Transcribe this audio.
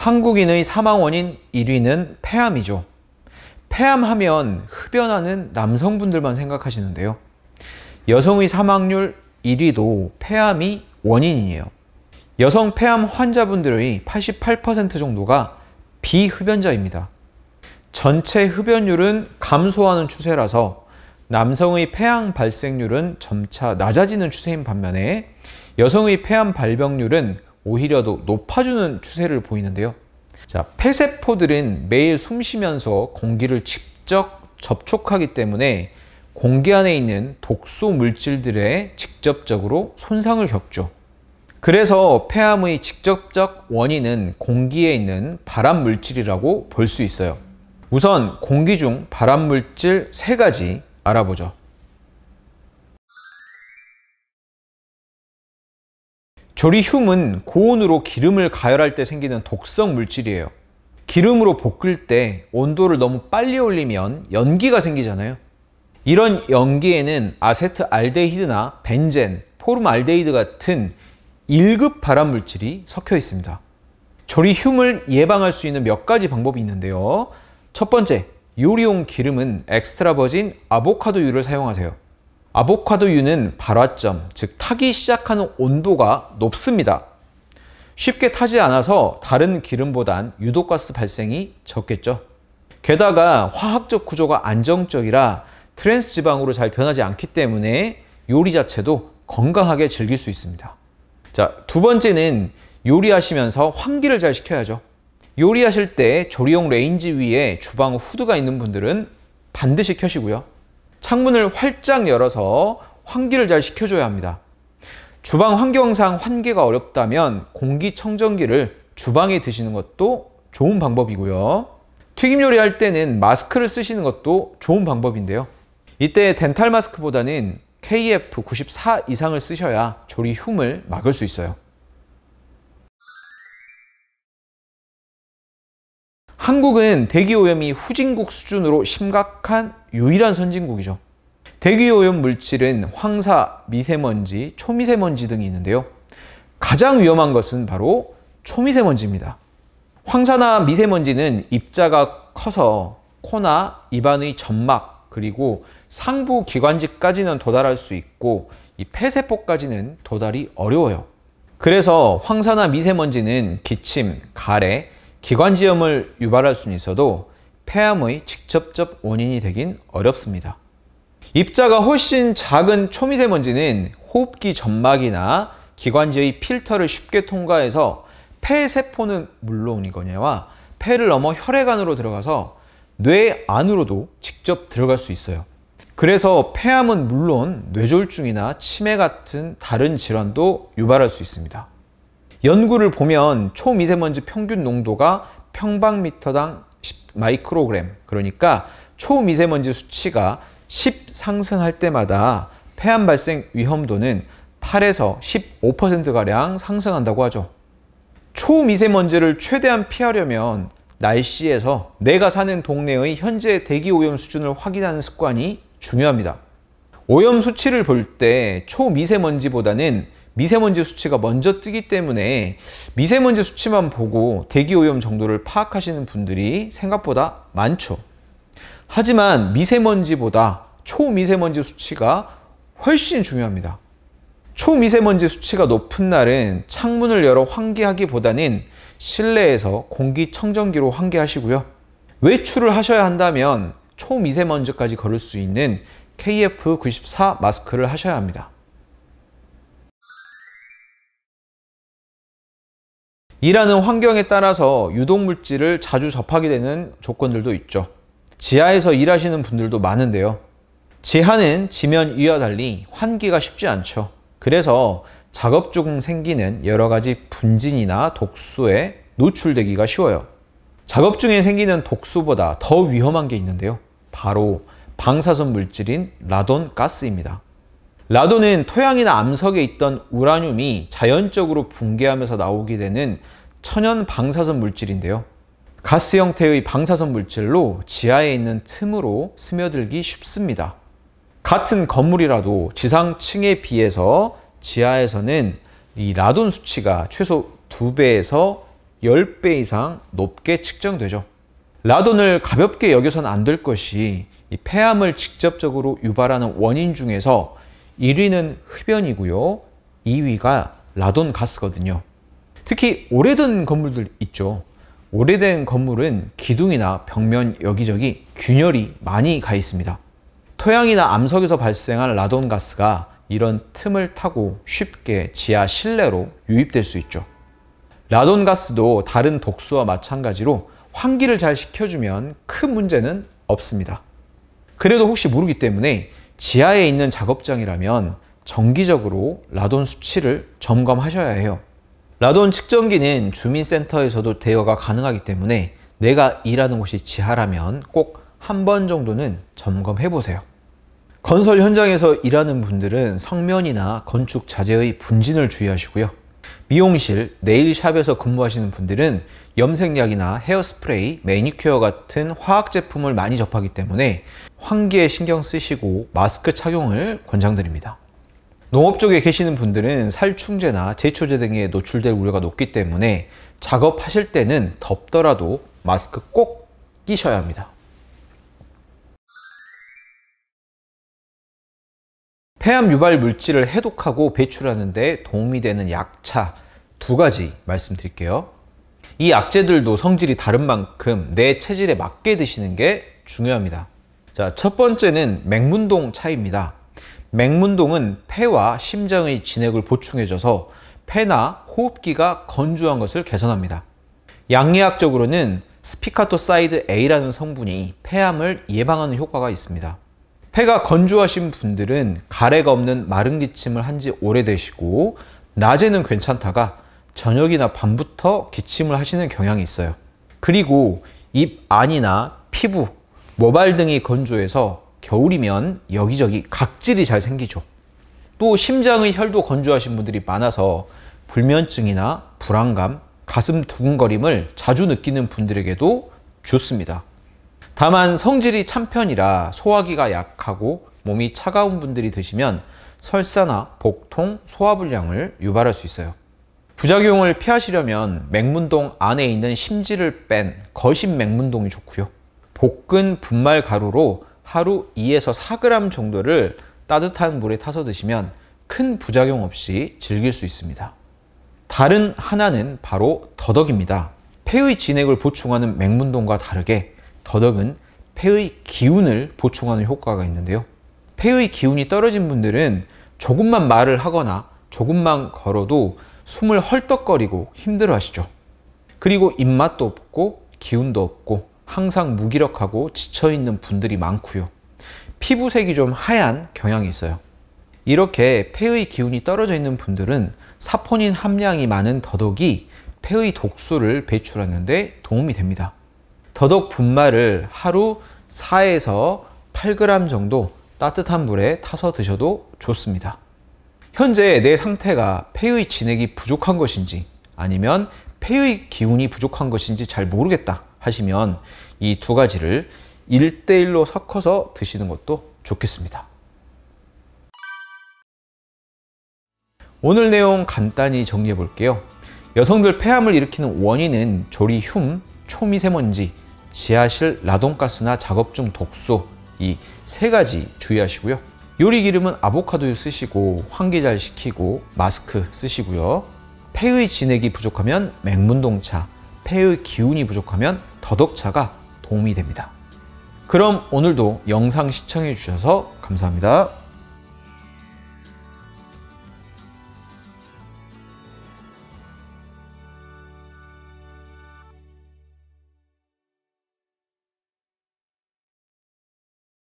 한국인의 사망 원인 1위는 폐암이죠. 폐암하면 흡연하는 남성분들만 생각하시는데요. 여성의 사망률 1위도 폐암이 원인이에요. 여성 폐암 환자분들의 88% 정도가 비흡연자입니다. 전체 흡연율은 감소하는 추세라서 남성의 폐암 발생률은 점차 낮아지는 추세인 반면에 여성의 폐암 발병률은 오히려 더 높아주는 추세를 보이는데요. 자, 폐세포들은 매일 숨쉬면서 공기를 직접 접촉하기 때문에 공기 안에 있는 독소 물질들에 직접적으로 손상을 겪죠. 그래서 폐암의 직접적 원인은 공기에 있는 발암 물질이라고 볼 수 있어요. 우선 공기 중 발암 물질 세 가지 알아보죠. 조리흉은 고온으로 기름을 가열할 때 생기는 독성 물질이에요. 기름으로 볶을 때 온도를 너무 빨리 올리면 연기가 생기잖아요. 이런 연기에는 아세트알데히드나 벤젠, 포름알데히드 같은 1급 발암 물질이 섞여 있습니다. 조리흉을 예방할 수 있는 몇 가지 방법이 있는데요. 첫 번째, 요리용 기름은 엑스트라버진 아보카도유를 사용하세요. 아보카도유는 발화점, 즉 타기 시작하는 온도가 높습니다. 쉽게 타지 않아서 다른 기름보단 유독가스 발생이 적겠죠. 게다가 화학적 구조가 안정적이라 트랜스 지방으로 잘 변하지 않기 때문에 요리 자체도 건강하게 즐길 수 있습니다. 자, 두 번째는 요리하시면서 환기를 잘 시켜야죠. 요리하실 때 조리용 레인지 위에 주방 후드가 있는 분들은 반드시 켜시고요. 창문을 활짝 열어서 환기를 잘 시켜줘야 합니다. 주방 환경상 환기가 어렵다면 공기청정기를 주방에 드시는 것도 좋은 방법이고요. 튀김 요리할 때는 마스크를 쓰시는 것도 좋은 방법인데요. 이때 덴탈 마스크보다는 KF94 이상을 쓰셔야 조리 흉을 막을 수 있어요. 한국은 대기오염이 후진국 수준으로 심각한 유일한 선진국이죠. 대기오염 물질은 황사, 미세먼지, 초미세먼지 등이 있는데요. 가장 위험한 것은 바로 초미세먼지입니다. 황사나 미세먼지는 입자가 커서 코나 입안의 점막 그리고 상부 기관지까지는 도달할 수 있고 이 폐세포까지는 도달이 어려워요. 그래서 황사나 미세먼지는 기침, 가래, 기관지염을 유발할 수는 있어도 폐암의 직접적 원인이 되긴 어렵습니다. 입자가 훨씬 작은 초미세먼지는 호흡기 점막이나 기관지의 필터를 쉽게 통과해서 폐세포는 물론이거냐와 폐를 넘어 혈액안으로 들어가서 뇌 안으로도 직접 들어갈 수 있어요. 그래서 폐암은 물론 뇌졸중이나 치매 같은 다른 질환도 유발할 수 있습니다. 연구를 보면 초미세먼지 평균 농도가 평방미터당 10 마이크로그램 그러니까 초미세먼지 수치가 10 상승할 때마다 폐암 발생 위험도는 8에서 15%가량 상승한다고 하죠. 초미세먼지를 최대한 피하려면 날씨에서 내가 사는 동네의 현재 대기 오염 수준을 확인하는 습관이 중요합니다. 오염 수치를 볼 때 초미세먼지보다는 미세먼지 수치가 먼저 뜨기 때문에 미세먼지 수치만 보고 대기오염 정도를 파악하시는 분들이 생각보다 많죠. 하지만 미세먼지보다 초미세먼지 수치가 훨씬 중요합니다. 초미세먼지 수치가 높은 날은 창문을 열어 환기하기보다는 실내에서 공기청정기로 환기하시고요. 외출을 하셔야 한다면 초미세먼지까지 걸을 수 있는 KF94 마스크를 하셔야 합니다. 일하는 환경에 따라서 유독물질을 자주 접하게 되는 조건들도 있죠. 지하에서 일하시는 분들도 많은데요. 지하는 지면 위와 달리 환기가 쉽지 않죠. 그래서 작업 중 생기는 여러 가지 분진이나 독소에 노출되기가 쉬워요. 작업 중에 생기는 독소보다 더 위험한 게 있는데요. 바로 방사선 물질인 라돈 가스입니다. 라돈은 토양이나 암석에 있던 우라늄이 자연적으로 붕괴하면서 나오게 되는 천연 방사선 물질인데요. 가스 형태의 방사선 물질로 지하에 있는 틈으로 스며들기 쉽습니다. 같은 건물이라도 지상층에 비해서 지하에서는 이 라돈 수치가 최소 2배에서 10배 이상 높게 측정되죠. 라돈을 가볍게 여겨선 안 될 것이 폐암을 직접적으로 유발하는 원인 중에서 1위는 흡연이고요. 2위가 라돈 가스거든요. 특히 오래된 건물들 있죠. 오래된 건물은 기둥이나 벽면 여기저기 균열이 많이 가 있습니다. 토양이나 암석에서 발생한 라돈 가스가 이런 틈을 타고 쉽게 지하 실내로 유입될 수 있죠. 라돈 가스도 다른 독소와 마찬가지로 환기를 잘 시켜주면 큰 문제는 없습니다. 그래도 혹시 모르기 때문에 지하에 있는 작업장이라면 정기적으로 라돈 수치를 점검하셔야 해요. 라돈 측정기는 주민센터에서도 대여가 가능하기 때문에 내가 일하는 곳이 지하라면 꼭 한 번 정도는 점검해 보세요. 건설 현장에서 일하는 분들은 성면이나 건축 자재의 분진을 주의하시고요. 미용실, 네일샵에서 근무하시는 분들은 염색약이나 헤어스프레이, 매니큐어 같은 화학 제품을 많이 접하기 때문에 환기에 신경 쓰시고 마스크 착용을 권장드립니다. 농업 쪽에 계시는 분들은 살충제나 제초제 등에 노출될 우려가 높기 때문에 작업하실 때는 덥더라도 마스크 꼭 끼셔야 합니다. 폐암 유발 물질을 해독하고 배출하는 데 도움이 되는 약차, 두 가지 말씀드릴게요. 이 약재들도 성질이 다른 만큼 내 체질에 맞게 드시는 게 중요합니다. 자, 첫 번째는 맹문동 차입니다. 맹문동은 폐와 심장의 진액을 보충해줘서 폐나 호흡기가 건조한 것을 개선합니다. 양리학적으로는 스피카토사이드 A라는 성분이 폐암을 예방하는 효과가 있습니다. 폐가 건조하신 분들은 가래가 없는 마른 기침을 한 지 오래되시고 낮에는 괜찮다가 저녁이나 밤부터 기침을 하시는 경향이 있어요. 그리고 입 안이나 피부, 모발 등이 건조해서 겨울이면 여기저기 각질이 잘 생기죠. 또 심장의 혈도 건조하신 분들이 많아서 불면증이나 불안감, 가슴 두근거림을 자주 느끼는 분들에게도 좋습니다. 다만 성질이 찬 편이라 소화기가 약하고 몸이 차가운 분들이 드시면 설사나 복통, 소화불량을 유발할 수 있어요. 부작용을 피하시려면 맹문동 안에 있는 심지를 뺀 거심 맹문동이 좋고요. 볶은 분말 가루로 하루 2에서 4g 정도를 따뜻한 물에 타서 드시면 큰 부작용 없이 즐길 수 있습니다. 다른 하나는 바로 더덕입니다. 폐의 진액을 보충하는 맹문동과 다르게 더덕은 폐의 기운을 보충하는 효과가 있는데요. 폐의 기운이 떨어진 분들은 조금만 말을 하거나 조금만 걸어도 숨을 헐떡거리고 힘들어 하시죠. 그리고 입맛도 없고 기운도 없고 항상 무기력하고 지쳐있는 분들이 많고요. 피부색이 좀 하얀 경향이 있어요. 이렇게 폐의 기운이 떨어져 있는 분들은 사포닌 함량이 많은 더덕이 폐의 독소를 배출하는데 도움이 됩니다. 더덕 분말을 하루 4에서 8g 정도 따뜻한 물에 타서 드셔도 좋습니다. 현재 내 상태가 폐의 진액이 부족한 것인지 아니면 폐의 기운이 부족한 것인지 잘 모르겠다 하시면 이 두 가지를 1대1로 섞어서 드시는 것도 좋겠습니다. 오늘 내용 간단히 정리해 볼게요. 여성들 폐암을 일으키는 원인은 조리 흉, 초미세먼지, 지하실 라돈가스나 작업 중 독소 이 세 가지 주의하시고요. 요리 기름은 아보카도유 쓰시고 환기잘 시키고 마스크 쓰시고요. 폐의 진액이 부족하면 맹문동차, 폐의 기운이 부족하면 더덕차가 도움이 됩니다. 그럼 오늘도 영상 시청해 주셔서 감사합니다.